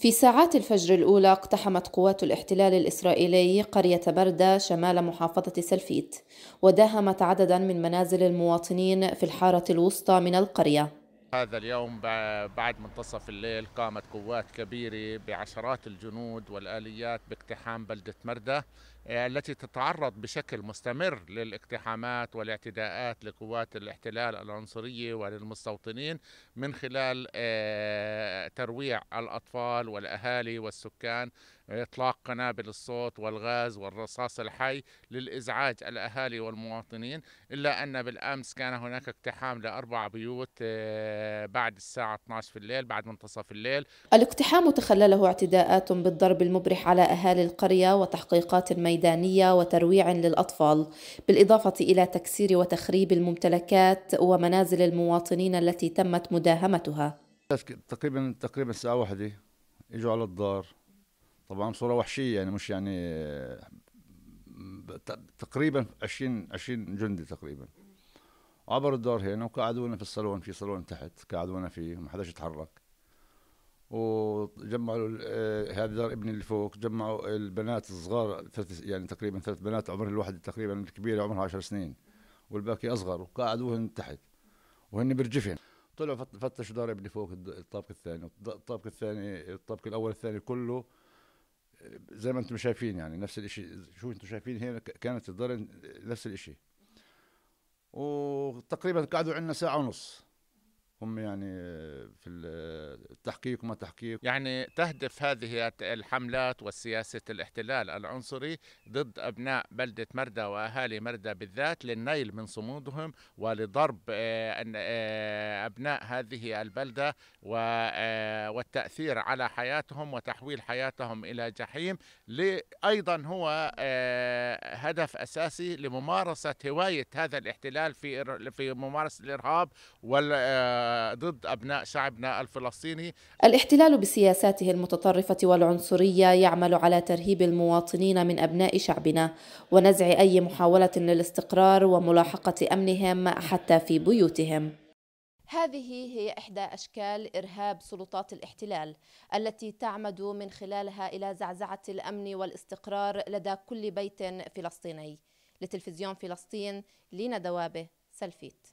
في ساعات الفجر الأولى اقتحمت قوات الاحتلال الإسرائيلي قرية بردة شمال محافظة سلفيت وداهمت عددا من منازل المواطنين في الحارة الوسطى من القرية هذا اليوم بعد منتصف الليل قامت قوات كبيرة بعشرات الجنود والآليات باقتحام بلدة مردة آه، التي تتعرض بشكل مستمر للاقتحامات والاعتداءات لقوات الاحتلال العنصريه وللمستوطنين من خلال آه، ترويع الاطفال والاهالي والسكان اطلاق قنابل الصوت والغاز والرصاص الحي للازعاج الاهالي والمواطنين الا ان بالامس كان هناك اقتحام لاربع بيوت آه، بعد الساعه 12 في الليل بعد منتصف الليل الاقتحام تخلله اعتداءات بالضرب المبرح على اهالي القريه وتحقيقات المي ميدانية وترويع للأطفال بالإضافة إلى تكسير وتخريب الممتلكات ومنازل المواطنين التي تمت مداهمتها تقريبا تقريبا الساعة واحدة اجوا على الدار طبعا صورة وحشية يعني مش يعني تقريبا 20 20 جندي تقريبا عبروا الدار هنا وقعدونا في الصالون في صالون تحت قعدونا فيه ما حداش يتحرك و وجمعوا آه، هذا ابني اللي فوق جمعوا البنات الصغار يعني تقريبا ثلاث بنات عمر الواحد تقريبا الكبيره عمرها 10 سنين والباقي اصغر وقعدوهن تحت وهن برجفن طلعوا فتشوا دار ابني فوق الطابق الثاني الطابق الثاني الطابق الاول الثاني كله آه، زي ما انتم شايفين يعني نفس الشيء شو انتم شايفين هنا كانت الدار نفس الشيء وتقريبا قعدوا عندنا ساعه ونص هم يعني في التحقيق وما تحقيق يعني تهدف هذه الحملات والسياسة الاحتلال العنصري ضد أبناء بلدة مردة وأهالي مردة بالذات للنيل من صمودهم ولضرب آه، آه، أبناء هذه البلدة آه، والتأثير على حياتهم وتحويل حياتهم إلى جحيم أيضا هو هدف أساسي لممارسة هواية هذا الاحتلال في ممارسة الإرهاب وال ضد أبناء شعبنا الفلسطيني الاحتلال بسياساته المتطرفة والعنصرية يعمل على ترهيب المواطنين من أبناء شعبنا ونزع أي محاولة للاستقرار وملاحقة أمنهم حتى في بيوتهم هذه هي إحدى أشكال إرهاب سلطات الاحتلال التي تعمد من خلالها إلى زعزعة الأمن والاستقرار لدى كل بيت فلسطيني لتلفزيون فلسطين لينا دوابه سلفيت